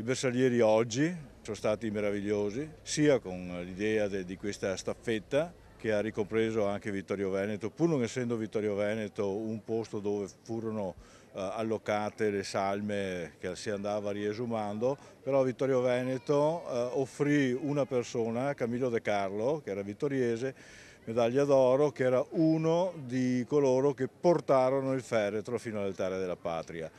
I bersaglieri oggi sono stati meravigliosi, sia con l'idea di questa staffetta che ha ricompreso anche Vittorio Veneto, pur non essendo Vittorio Veneto un posto dove furono eh, allocate le salme che si andava riesumando, però Vittorio Veneto eh, offrì una persona, Camillo De Carlo, che era vittoriese, medaglia d'oro, che era uno di coloro che portarono il feretro fino all'altare della patria.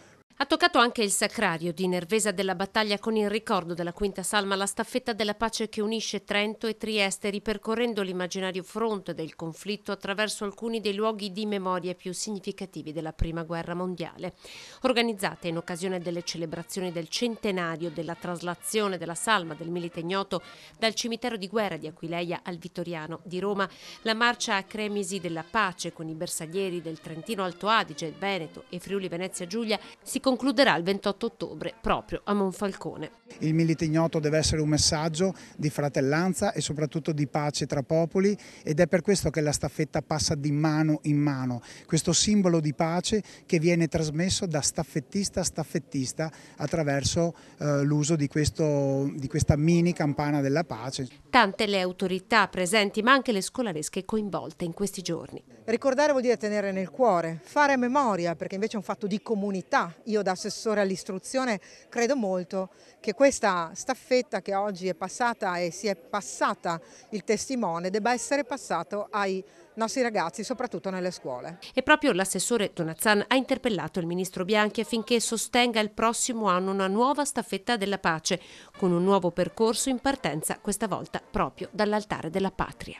Ha toccato anche il sacrario di Nervesa della battaglia con il ricordo della quinta salma la staffetta della pace che unisce Trento e Trieste ripercorrendo l'immaginario fronte del conflitto attraverso alcuni dei luoghi di memoria più significativi della Prima Guerra Mondiale. Organizzata in occasione delle celebrazioni del centenario della traslazione della salma del milite ignoto dal cimitero di guerra di Aquileia al Vittoriano di Roma, la marcia a Cremisi della pace con i bersaglieri del Trentino Alto Adige, Veneto e Friuli Venezia Giulia si concluderà il 28 ottobre proprio a Monfalcone. Il Milite Ignoto deve essere un messaggio di fratellanza e soprattutto di pace tra popoli ed è per questo che la staffetta passa di mano in mano, questo simbolo di pace che viene trasmesso da staffettista a staffettista attraverso eh, l'uso di, di questa mini campana della pace. Tante le autorità presenti ma anche le scolaresche coinvolte in questi giorni. Ricordare vuol dire tenere nel cuore, fare memoria perché invece è un fatto di comunità. Io io da assessore all'istruzione credo molto che questa staffetta che oggi è passata e si è passata il testimone debba essere passato ai nostri ragazzi, soprattutto nelle scuole. E proprio l'assessore Tonazzan ha interpellato il ministro Bianchi affinché sostenga il prossimo anno una nuova staffetta della pace, con un nuovo percorso in partenza, questa volta proprio dall'altare della patria.